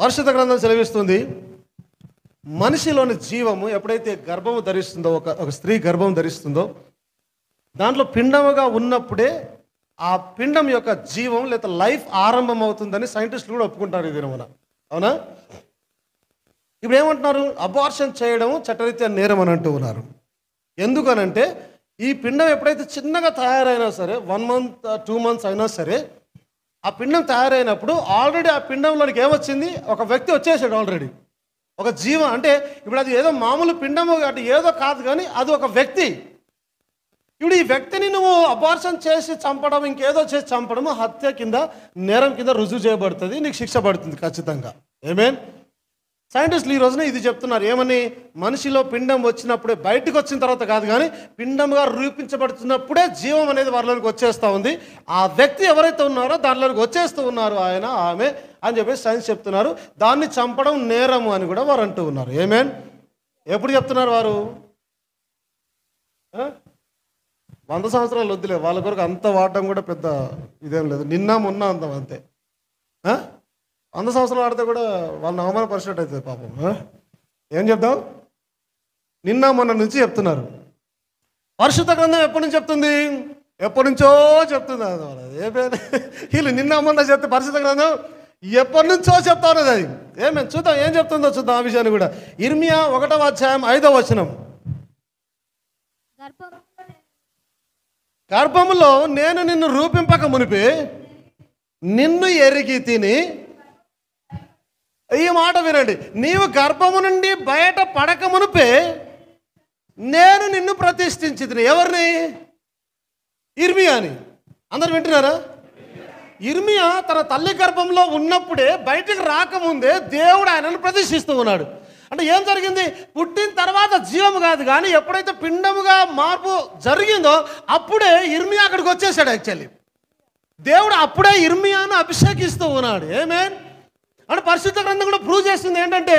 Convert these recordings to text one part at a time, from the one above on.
పరిశుద్ధ గ్రంథం సెలవిస్తుంది మనిషిలోని జీవము ఎప్పుడైతే గర్భము ధరిస్తుందో ఒక ఒక స్త్రీ గర్భం ధరిస్తుందో దాంట్లో పిండముగా ఉన్నప్పుడే ఆ పిండం యొక్క జీవం లేదా లైఫ్ ఆరంభం అవుతుందని సైంటిస్టులు కూడా ఒప్పుకుంటారు ఈ దినమున అవునా ఇప్పుడు ఏమంటున్నారు అబార్షన్ చేయడం చట్టరీత్యా నేరం అని అంటూ ఉన్నారు ఎందుకనంటే ఈ పిండం ఎప్పుడైతే చిన్నగా తయారైనా సరే వన్ మంత్ టూ మంత్స్ అయినా సరే ఆ పిండం తయారైనప్పుడు ఆల్రెడీ ఆ పిండంలోనికి ఏమొచ్చింది ఒక వ్యక్తి వచ్చేసాడు ఆల్రెడీ ఒక జీవం అంటే ఇప్పుడు అది ఏదో మామూలు పిండము అంటే ఏదో కాదు కానీ అది ఒక వ్యక్తి ఇప్పుడు ఈ వ్యక్తిని నువ్వు అబార్షన్ చేసి చంపడం ఇంకేదో చేసి చంపడము హత్య కింద నేరం కింద రుజువు చేయబడుతుంది నీకు శిక్ష పడుతుంది ఖచ్చితంగా ఏమేన్ సైంటిస్టులు ఈ రోజున ఇది చెప్తున్నారు ఏమని మనిషిలో పిండం వచ్చినప్పుడే బయటకు వచ్చిన తర్వాత కాదు కానీ పిండంగా రూపించబడుతున్నప్పుడే జీవం అనేది వారిలోకి వచ్చేస్తూ ఉంది ఆ వ్యక్తి ఎవరైతే ఉన్నారో దానిలోకి వచ్చేస్తూ ఉన్నారు ఆయన ఆమె అని చెప్పేసి సైన్స్ చెప్తున్నారు దాన్ని చంపడం నేరము అని కూడా వారు అంటూ ఉన్నారు ఏమేన్ ఎప్పుడు చెప్తున్నారు వారు వంద సంవత్సరాలు వద్దులే వాళ్ళ కొరకు అంత వాడడం కూడా పెద్ద ఇదేం లేదు నిన్న మొన్న అంత అంతే వంద సంవత్సరాలు ఆడితే కూడా వాళ్ళని అవమానపరిచినట్టు అవుతుంది పాపం ఏం చెప్దాం నిన్న మొన్న నుంచి చెప్తున్నారు పరిశుద్ధ గ్రంథం ఎప్పటి నుంచి చెప్తుంది ఎప్పటి నుంచో చెప్తుంది అది ఏ పేరు వీళ్ళు నిన్న మొన్న చెప్తే పరిశుద్ధ గ్రంథం ఎప్పటి నుంచో చెప్తారు అది ఏమే చూద్దాం ఏం చెప్తుందో చూద్దాం ఆ విషయాన్ని కూడా ఇర్మియా ఒకటవ అధ్యాయం ఐదవ వచనం గర్భంలో నేను నిన్ను రూపింపక మునిపి నిన్ను ఎరిగి తిని ఈ మాట వినండి నీవు గర్భము నుండి బయట పడక మునిపే నేను నిన్ను ప్రతిష్ఠించింది ఎవరిని ఇర్మియాని అందరు వింటున్నారా ఇర్మియా తన తల్లి గర్భంలో ఉన్నప్పుడే బయటకు రాకముందే దేవుడు ఆయనను ప్రతిష్ఠిస్తూ ఉన్నాడు అంటే ఏం జరిగింది పుట్టిన తర్వాత జీవము కాదు కానీ ఎప్పుడైతే పిండముగా మార్పు జరిగిందో అప్పుడే ఇర్మియా అక్కడికి వచ్చేసాడు యాక్చువల్లీ దేవుడు అప్పుడే ఇర్మియాను అభిషేకిస్తూ ఉన్నాడు ఏమేన్ అంటే పరిశుద్ధ గ్రంథం కూడా ప్రూవ్ చేస్తుంది ఏంటంటే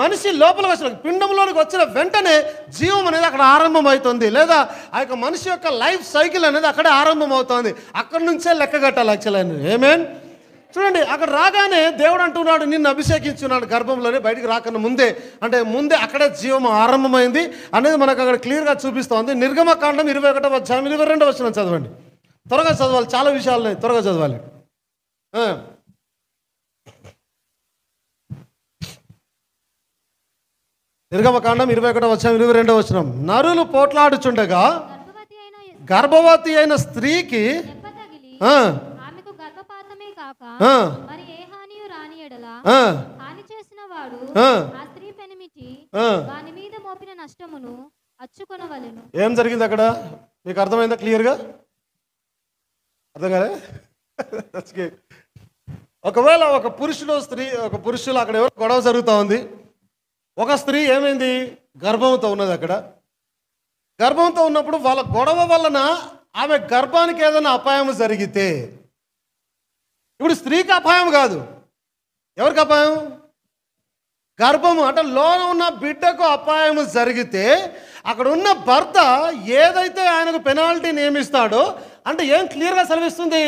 మనిషి లోపలికి వచ్చిన పిండంలోనికి వచ్చిన వెంటనే జీవం అనేది అక్కడ ఆరంభమవుతుంది లేదా ఆ యొక్క మనిషి యొక్క లైఫ్ సైకిల్ అనేది అక్కడే ఆరంభమవుతుంది అక్కడి నుంచే లెక్క కట్టాలి యాక్చువల్ ఏమేన్ చూడండి అక్కడ రాగానే దేవుడు అంటున్నాడు నిన్ను అభిషేకించున్నాడు గర్భంలోనే బయటికి రాకన్నా ముందే అంటే ముందే అక్కడే జీవం ఆరంభమైంది అనేది మనకు అక్కడ క్లియర్గా చూపిస్తోంది కాండం ఇరవై ఒకటవ అధ్యాయం ఇరవై రెండవ వచ్చిన చదవండి త్వరగా చదవాలి చాలా విషయాలు త్వరగా చదవాలి నిర్గమకాండం ఇరవై ఒకటో వచ్చిన ఇరవై రెండో వచ్చిన నరులు పోట్లాడుచుండగా గర్భవతి అయిన స్త్రీకి ఏం జరిగింది అక్కడ మీకు అర్థమైందా క్లియర్గా అర్థం కాలే ఒకవేళ ఒక పురుషుడు స్త్రీ ఒక పురుషులు అక్కడ ఎవరు గొడవ జరుగుతూ ఉంది ఒక స్త్రీ ఏమైంది గర్భంతో ఉన్నది అక్కడ గర్భంతో ఉన్నప్పుడు వాళ్ళ గొడవ వలన ఆమె గర్భానికి ఏదైనా అపాయం జరిగితే ఇప్పుడు స్త్రీకి అపాయం కాదు ఎవరికి అపాయం గర్భము అంటే లోన ఉన్న బిడ్డకు అపాయం జరిగితే అక్కడ ఉన్న భర్త ఏదైతే ఆయనకు పెనాల్టీ నియమిస్తాడో అంటే ఏం క్లియర్గా సెలవిస్తుంది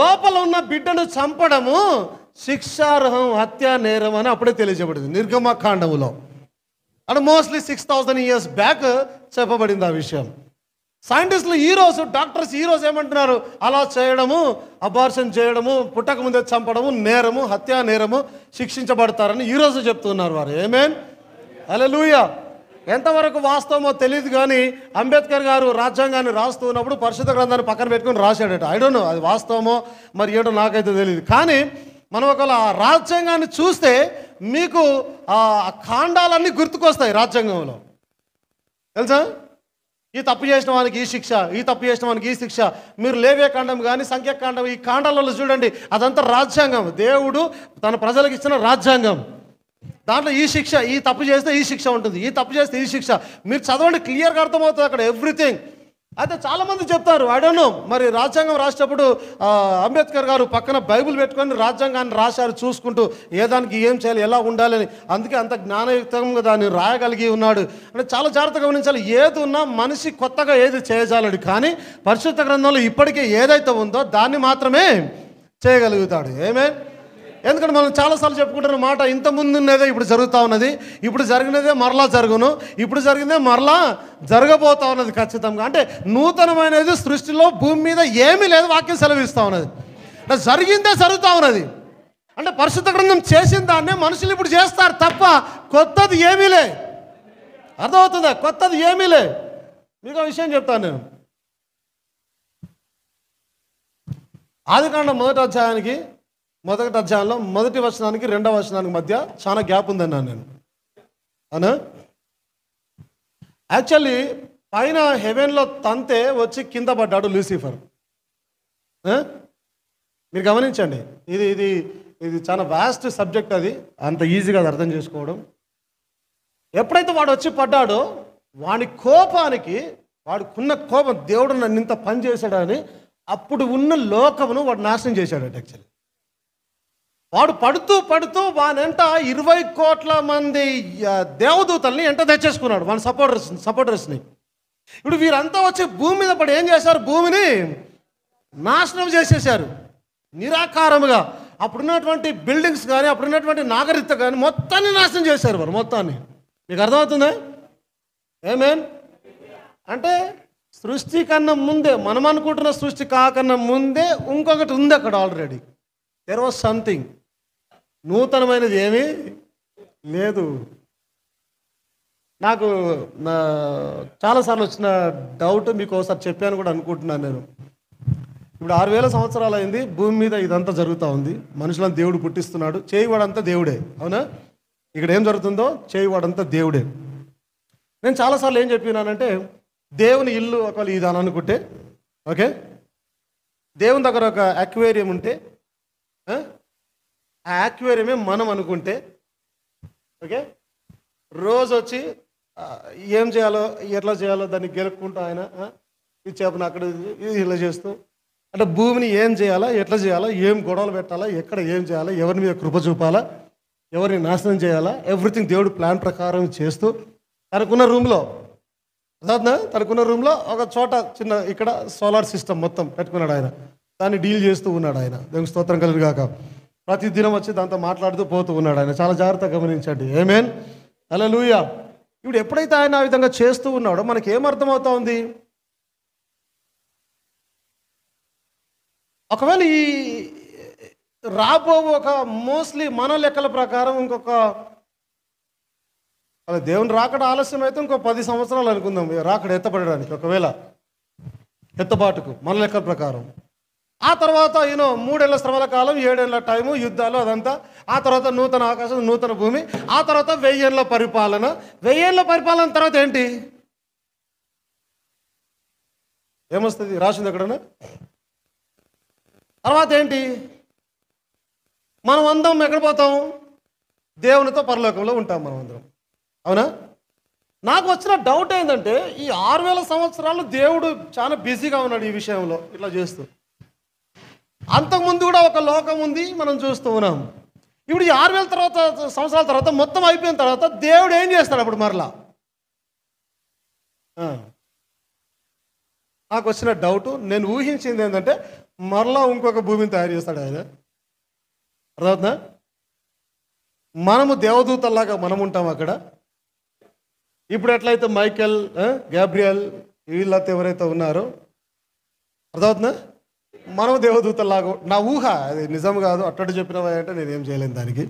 లోపల ఉన్న బిడ్డను చంపడము శిక్షార్హం హత్యా నేరం అని అప్పుడే తెలియజేయబడింది నిర్గమకాండములో and mostly six thousand years back చెప్పబడింది ఆ విషయం సైంటిస్టులు ఈరోజు డాక్టర్స్ ఈరోజు ఏమంటున్నారు అలా చేయడము అబార్షన్ చేయడము పుట్టక ముందే చంపడము నేరము హత్యా నేరము శిక్షించబడతారని ఈరోజు చెప్తున్నారు వారు ఏమేన్ అలా లూయా ఎంతవరకు వాస్తవమో తెలియదు కానీ అంబేద్కర్ గారు రాజ్యాంగాన్ని రాస్తూ ఉన్నప్పుడు పరిశుద్ధ గ్రంథాన్ని పక్కన పెట్టుకుని రాశాడట ఐ డోంట్ నో అది వాస్తవమో మరి ఏడో నాకైతే తెలియదు కానీ మనం ఒకవేళ ఆ రాజ్యాంగాన్ని చూస్తే మీకు ఆ కాండాలన్నీ గుర్తుకొస్తాయి రాజ్యాంగంలో తెలుసా ఈ తప్పు చేసిన వానికి ఈ శిక్ష ఈ తప్పు చేసిన వానికి ఈ శిక్ష మీరు లేవే కాండం కానీ సంఖ్యాకాండం ఈ కాండాలలో చూడండి అదంతా రాజ్యాంగం దేవుడు తన ప్రజలకు ఇచ్చిన రాజ్యాంగం దాంట్లో ఈ శిక్ష ఈ తప్పు చేస్తే ఈ శిక్ష ఉంటుంది ఈ తప్పు చేస్తే ఈ శిక్ష మీరు చదవండి క్లియర్గా అర్థమవుతుంది అక్కడ ఎవ్రీథింగ్ అయితే చాలామంది చెప్తారు అడను మరి రాజ్యాంగం రాసేటప్పుడు అంబేద్కర్ గారు పక్కన బైబిల్ పెట్టుకొని రాజ్యాంగాన్ని రాశారు చూసుకుంటూ ఏ దానికి ఏం చేయాలి ఎలా ఉండాలని అందుకే అంత జ్ఞానయుక్తంగా దాన్ని రాయగలిగి ఉన్నాడు అంటే చాలా జాగ్రత్తగా గమనించాలి ఏది ఉన్నా మనిషి కొత్తగా ఏది చేయజాలడు కానీ పరిశుద్ధ గ్రంథంలో ఇప్పటికే ఏదైతే ఉందో దాన్ని మాత్రమే చేయగలుగుతాడు ఏమే ఎందుకంటే మనం చాలాసార్లు చెప్పుకుంటున్న మాట ఇంత ముందున్నదే ఇప్పుడు జరుగుతూ ఉన్నది ఇప్పుడు జరిగినదే మరలా జరుగును ఇప్పుడు జరిగిందే మరలా జరగబోతా ఉన్నది ఖచ్చితంగా అంటే నూతనమైనది సృష్టిలో భూమి మీద ఏమీ లేదు వాక్యం సెలవిస్తూ ఉన్నది అంటే జరిగిందే జరుగుతూ ఉన్నది అంటే పరిశుద్ధ గ్రంథం చేసిన దాన్నే మనుషులు ఇప్పుడు చేస్తారు తప్ప కొత్తది ఏమీ లే అర్థమవుతుందా కొత్తది ఏమీ లే మీకు విషయం చెప్తాను నేను ఆదికాండ మొదటి అధ్యాయానికి మొదటి అధ్యాయంలో మొదటి వచనానికి రెండవ వచనానికి మధ్య చాలా గ్యాప్ ఉందన్నాను నేను అనా యాక్చువల్లీ పైన హెవెన్లో తంతే వచ్చి కింద పడ్డాడు లూసిఫర్ మీరు గమనించండి ఇది ఇది ఇది చాలా వాస్ట్ సబ్జెక్ట్ అది అంత ఈజీగా అది అర్థం చేసుకోవడం ఎప్పుడైతే వాడు వచ్చి పడ్డాడో వాడి కోపానికి వాడుకున్న కోపం దేవుడు నన్ను ఇంత పని చేశాడని అప్పుడు ఉన్న లోకమును వాడు నాశనం చేశాడు యాక్చువల్లీ వాడు పడుతూ పడుతూ వానంట ఇరవై కోట్ల మంది దేవదూతల్ని ఎంట తెచ్చేసుకున్నాడు వాని సపోర్టర్స్ సపోర్టర్స్ని ఇప్పుడు వీరంతా వచ్చి భూమి మీద పడి ఏం చేశారు భూమిని నాశనం చేసేసారు నిరాకారముగా అప్పుడున్నటువంటి బిల్డింగ్స్ కానీ అప్పుడున్నటువంటి నాగరికత కానీ మొత్తాన్ని నాశనం చేశారు వారు మొత్తాన్ని మీకు అర్థమవుతుందా ఏమేం అంటే సృష్టి కన్నా ముందే మనం అనుకుంటున్న సృష్టి కాకన్నా ముందే ఇంకొకటి ఉంది అక్కడ ఆల్రెడీ దెర్ వాజ్ సంథింగ్ నూతనమైనది ఏమీ లేదు నాకు నా చాలాసార్లు వచ్చిన డౌట్ మీకు ఒకసారి చెప్పాను కూడా అనుకుంటున్నాను నేను ఇప్పుడు ఆరు వేల సంవత్సరాలు అయింది భూమి మీద ఇదంతా జరుగుతూ ఉంది మనుషులను దేవుడు పుట్టిస్తున్నాడు చేయవాడంతా దేవుడే అవునా ఇక్కడ ఏం జరుగుతుందో చేయవాడంతా దేవుడే నేను చాలాసార్లు ఏం చెప్పినానంటే దేవుని ఇల్లు ఒకవేళ ఇది అని అనుకుంటే ఓకే దేవుని దగ్గర ఒక అక్వేరియం ఉంటే ఆ యాక్వేరియమే మనం అనుకుంటే ఓకే రోజు వచ్చి ఏం చేయాలో ఎట్లా చేయాలో దాన్ని గెలుపుకుంటూ ఆయన ఈ చేపను అక్కడ ఇలా చేస్తూ అంటే భూమిని ఏం చేయాలా ఎట్లా చేయాలా ఏం గొడవలు పెట్టాలా ఎక్కడ ఏం చేయాలా ఎవరిని మీద కృప చూపాలా ఎవరిని నాశనం చేయాలా ఎవ్రీథింగ్ దేవుడు ప్లాన్ ప్రకారం చేస్తూ తనకున్న రూమ్లో అర్థమవుతుందా తనకున్న రూమ్లో ఒక చోట చిన్న ఇక్కడ సోలార్ సిస్టమ్ మొత్తం పెట్టుకున్నాడు ఆయన దాన్ని డీల్ చేస్తూ ఉన్నాడు ఆయన దానికి స్తోత్రం కాక ప్రతి దినం వచ్చి దాంతో మాట్లాడుతూ పోతూ ఉన్నాడు ఆయన చాలా జాగ్రత్తగా గమనించండి ఏమేన్ అలా లూయా ఇప్పుడు ఎప్పుడైతే ఆయన ఆ విధంగా చేస్తూ ఉన్నాడో మనకి ఏమర్థమవుతా ఉంది ఒకవేళ ఈ రాబో ఒక మోస్ట్లీ మన లెక్కల ప్రకారం ఇంకొక అదే దేవుని రాకడ ఆలస్యం అయితే ఇంకో పది సంవత్సరాలు అనుకుందాం రాకడ ఎత్తపడడానికి ఒకవేళ ఎత్తబాటుకు మన లెక్కల ప్రకారం ఆ తర్వాత ఈయనో మూడేళ్ల శ్రమల కాలం ఏడేళ్ల టైము యుద్ధాలు అదంతా ఆ తర్వాత నూతన ఆకాశం నూతన భూమి ఆ తర్వాత వెయ్యేళ్ల పరిపాలన వెయ్యేళ్ల పరిపాలన తర్వాత ఏంటి ఏమొస్తుంది రాసింది ఎక్కడన్నా తర్వాత ఏంటి మనం అందరం ఎక్కడ పోతాం దేవునితో పరలోకంలో ఉంటాం మనం అందరం అవునా నాకు వచ్చిన డౌట్ ఏంటంటే ఈ ఆరు వేల సంవత్సరాలు దేవుడు చాలా బిజీగా ఉన్నాడు ఈ విషయంలో ఇట్లా చేస్తూ అంతకుముందు కూడా ఒక లోకం ఉంది మనం చూస్తూ ఉన్నాం ఇప్పుడు ఈ ఆరు వేల తర్వాత సంవత్సరాల తర్వాత మొత్తం అయిపోయిన తర్వాత దేవుడు ఏం చేస్తాడు అప్పుడు మరలా నాకు వచ్చిన డౌట్ నేను ఊహించింది ఏంటంటే మరలా ఇంకొక భూమిని తయారు చేస్తాడు ఆయన అర్థమవుతుందా మనము దేవదూతల్లాగా మనం ఉంటాం అక్కడ ఇప్పుడు ఎట్లయితే మైకెల్ గ్యాబ్రియల్ వీళ్ళతో ఎవరైతే ఉన్నారో అర్థమవుతుందా మనం దేవదూతలాగా నా ఊహ అది నిజం కాదు అట్టడు చెప్పినవా అంటే నేనేం చేయలేను దానికి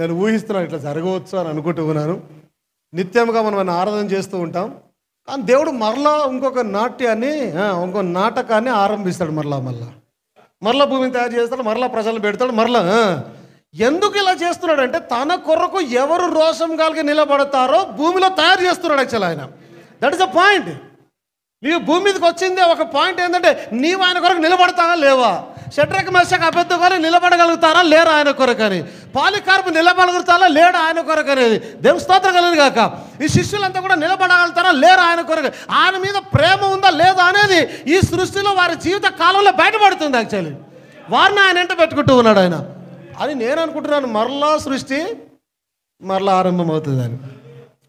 నేను ఊహిస్తున్నాను ఇట్లా జరగవచ్చు అని అనుకుంటూ ఉన్నాను నిత్యంగా మనం ఆరాధన చేస్తూ ఉంటాం కానీ దేవుడు మరలా ఇంకొక నాట్యాన్ని ఇంకొక నాటకాన్ని ఆరంభిస్తాడు మరలా మరలా మరలా భూమిని తయారు చేస్తాడు మరలా ప్రజలు పెడతాడు మరలా ఎందుకు ఇలా చేస్తున్నాడు అంటే తన కొరకు ఎవరు రోషం కలిగి నిలబడతారో భూమిలో తయారు చేస్తున్నాడు యాక్చువల్ ఆయన దట్ ఇస్ అ పాయింట్ నీవు భూమి మీదకి వచ్చింది ఒక పాయింట్ ఏంటంటే నీవు ఆయన కొరకు నిలబడతావా లేవా షట్రక్ మెషక్ అభ్యర్థం కొరకు నిలబడగలుగుతారా లేరా ఆయన కొరకని పాలికార్పు నిలబడగలుగుతారా లేడా ఆయన కొరకు అనేది దేవుని స్తోత్రం కాక ఈ శిష్యులంతా కూడా నిలబడగలుగుతారా లేరా ఆయన కొరకు ఆయన మీద ప్రేమ ఉందా లేదా అనేది ఈ సృష్టిలో వారి జీవిత కాలంలో బయటపడుతుంది యాక్చువల్లీ వారిని ఆయన ఎంట పెట్టుకుంటూ ఉన్నాడు ఆయన అది నేను అనుకుంటున్నాను మరలా సృష్టి మరలా ఆరంభమవుతుంది అని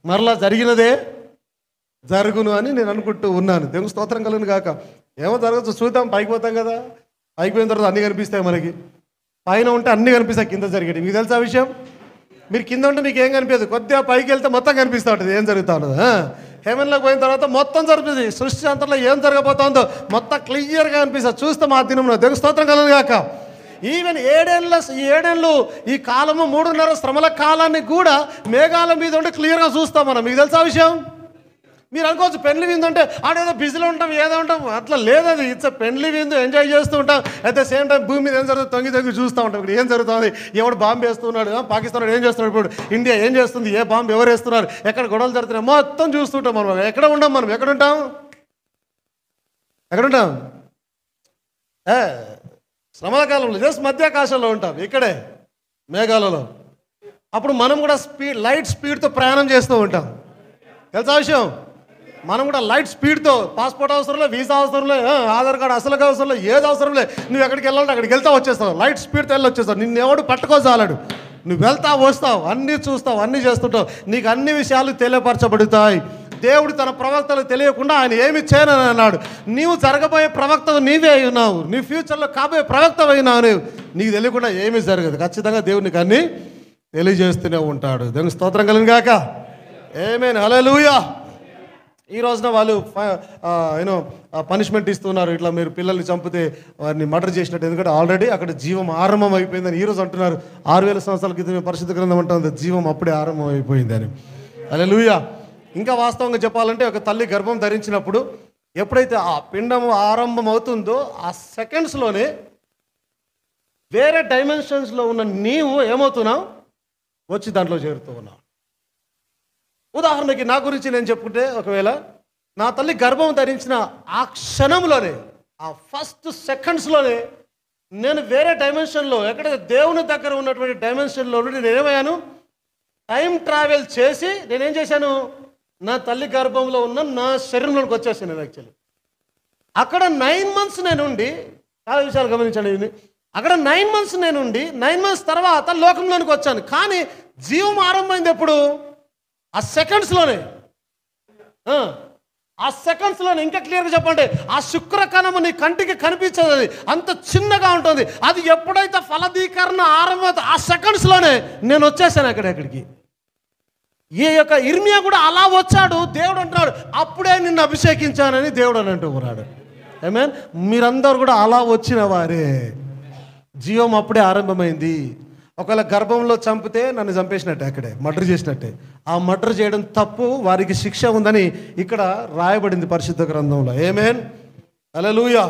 మరలా జరిగినదే జరుగును అని నేను అనుకుంటూ ఉన్నాను దేవుని స్తోత్రం కలను కాక ఏమో జరగచ్చు చూద్దాం పైకి పోతాం కదా పైకి పోయిన తర్వాత అన్నీ కనిపిస్తాయి మనకి పైన ఉంటే అన్నీ కనిపిస్తాయి కింద జరిగేది మీకు తెలుసా విషయం మీరు కింద ఉంటే మీకు ఏం కనిపించదు కొద్దిగా పైకి వెళ్తే మొత్తం కనిపిస్తూ ఉంటుంది ఏం జరుగుతూ ఉన్నది హెవెన్లోకి పోయిన తర్వాత మొత్తం జరుగుతుంది సృష్టి అంతలో ఏం జరగబోతుందో మొత్తం క్లియర్గా అనిపిస్తుంది చూస్తే మా దినంలో దేవుని స్తోత్రం కలదు కాక ఈవెన్ ఏడేళ్ళ ఏడేళ్ళు ఈ కాలము మూడున్నర శ్రమల కాలాన్ని కూడా మేఘాల మీద ఉంటే క్లియర్గా చూస్తాం మనం మీకు తెలుసా విషయం మీరు అనుకోవచ్చు పెళ్లి అంటే ఆడేదో బిజీలో ఉంటాం ఏదో ఉంటాం అట్లా లేదు అది ఇట్స్ పెళ్లి విందు ఎంజాయ్ చేస్తూ ఉంటాం అట్ ద సేమ్ టైం భూమి మీద ఏం జరుగుతుంది తొంగి తొంగి చూస్తూ ఉంటాం ఇప్పుడు ఏం జరుగుతుంది ఎవడు బాంబు వేస్తున్నాడు పాకిస్తాన్ ఏం చేస్తున్నాడు ఇప్పుడు ఇండియా ఏం చేస్తుంది ఏ బాంబు ఎవరు వేస్తున్నారు ఎక్కడ గొడవలు జరుగుతున్నాయి మొత్తం చూస్తుంటాం మనం ఎక్కడ ఉంటాం మనం ఎక్కడ ఉంటాం ఎక్కడ ఉంటాం ఏ శ్రమకాలంలో జస్ట్ మధ్యాకాశంలో ఉంటాం ఇక్కడే మేఘాలలో అప్పుడు మనం కూడా స్పీడ్ లైట్ స్పీడ్తో ప్రయాణం చేస్తూ ఉంటాం తెలుసా విషయం మనం కూడా లైట్ స్పీడ్తో పాస్పోర్ట్ అవసరంలో వీసా అవసరంలో ఆధార్ కార్డు అసలు అవసరంలో ఏది అవసరం లేదు నువ్వు ఎక్కడికి వెళ్ళాలి అక్కడికి వెళ్తా వచ్చేస్తావు లైట్ స్పీడ్తో వెళ్ళి వచ్చేస్తావు నిన్ను ఎవడు పట్టుకోసాలడు నువ్వు వెళ్తా వస్తావు అన్నీ చూస్తావు అన్నీ చేస్తుంటావు నీకు అన్ని విషయాలు తెలియపరచబడతాయి దేవుడు తన ప్రవక్తలు తెలియకుండా ఆయన ఏమి చేయనని అన్నాడు నీవు జరగబోయే ప్రవక్త నీవే అయినావు నీ ఫ్యూచర్లో కాబోయే ప్రవక్త అయినావు నీవు నీకు తెలియకుండా ఏమీ జరగదు ఖచ్చితంగా దేవుడు నీకు అన్నీ తెలియజేస్తూనే ఉంటాడు దేవుని స్తోత్రం కలిగిన గాక ఏమేన్ హలో ఈ రోజున వాళ్ళు యూనో పనిష్మెంట్ ఇస్తున్నారు ఇట్లా మీరు పిల్లల్ని చంపితే వారిని మర్డర్ చేసినట్టు ఎందుకంటే ఆల్రెడీ అక్కడ జీవం ఆరంభం అయిపోయిందని ఈరోజు అంటున్నారు ఆరు వేల సంవత్సరాల క్రితమే పరిశుద్ధ గ్రంథం అంటుంది జీవం అప్పుడే ఆరంభం అయిపోయిందని అదే లూయా ఇంకా వాస్తవంగా చెప్పాలంటే ఒక తల్లి గర్భం ధరించినప్పుడు ఎప్పుడైతే ఆ పిండం ఆరంభం అవుతుందో ఆ సెకండ్స్లోనే వేరే డైమెన్షన్స్లో ఉన్న నీవు ఏమవుతున్నావు వచ్చి దాంట్లో చేరుతూ ఉన్నావు ఉదాహరణకి నా గురించి నేను చెప్పుకుంటే ఒకవేళ నా తల్లి గర్భం ధరించిన ఆ క్షణంలోనే ఆ ఫస్ట్ సెకండ్స్లోనే నేను వేరే డైమెన్షన్లో ఎక్కడ దేవుని దగ్గర ఉన్నటువంటి డైమెన్షన్లో నేను ఏమయ్యాను టైం ట్రావెల్ చేసి నేనేం చేశాను నా తల్లి గర్భంలో ఉన్న నా శరీరంలోకి వచ్చేసాను నేను యాక్చువల్లీ అక్కడ నైన్ మంత్స్ నేను ఉండి చాలా విషయాలు గమనించండి ఇది అక్కడ నైన్ మంత్స్ నేను ఉండి నైన్ మంత్స్ తర్వాత లోకంలోనికి వచ్చాను కానీ జీవం ఆరంభమైంది ఎప్పుడు ఆ సెకండ్స్లోనే ఆ సెకండ్స్లోనే ఇంకా క్లియర్గా చెప్పండి ఆ శుక్ర కణము నీ కంటికి కనిపించదు అది అంత చిన్నగా ఉంటుంది అది ఎప్పుడైతే ఫలదీకరణ ఆరంభమవుతుంది ఆ సెకండ్స్లోనే నేను వచ్చేసాను అక్కడ అక్కడికి ఈ యొక్క ఇర్మియా కూడా అలా వచ్చాడు దేవుడు అంటున్నాడు అప్పుడే నిన్ను అభిషేకించానని దేవుడు అని అంటూ ఉన్నాడు మీరందరూ కూడా అలా వచ్చిన వారే జీవం అప్పుడే ఆరంభమైంది ఒకవేళ గర్భంలో చంపితే నన్ను చంపేసినట్టే అక్కడే మర్డర్ చేసినట్టే ఆ మర్డర్ చేయడం తప్పు వారికి శిక్ష ఉందని ఇక్కడ రాయబడింది పరిశుద్ధ గ్రంథంలో ఏమేన్ లూయా